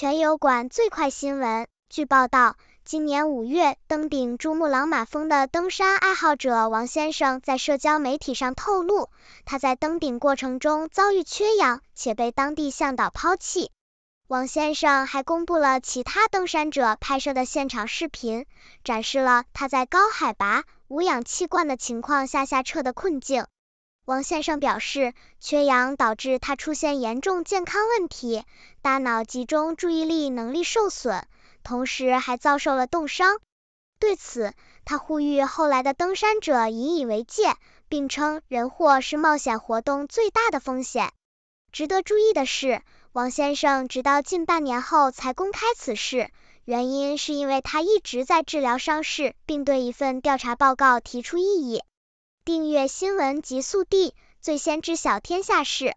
全友馆最快新闻。据报道，今年五月登顶珠穆朗玛峰的登山爱好者王先生在社交媒体上透露，他在登顶过程中遭遇缺氧，且被当地向导抛弃。王先生还公布了其他登山者拍摄的现场视频，展示了他在高海拔无氧气罐的情况下下撤的困境。王先生表示，缺氧导致他出现严重健康问题，大脑集中注意力能力受损，同时还遭受了冻伤。对此，他呼吁后来的登山者引以为戒，并称人祸是冒险活动最大的风险。值得注意的是，王先生直到近半年后才公开此事，原因是因为他一直在治疗伤势，并对一份调查报告提出异议。订阅新闻极速递，最先知晓天下事。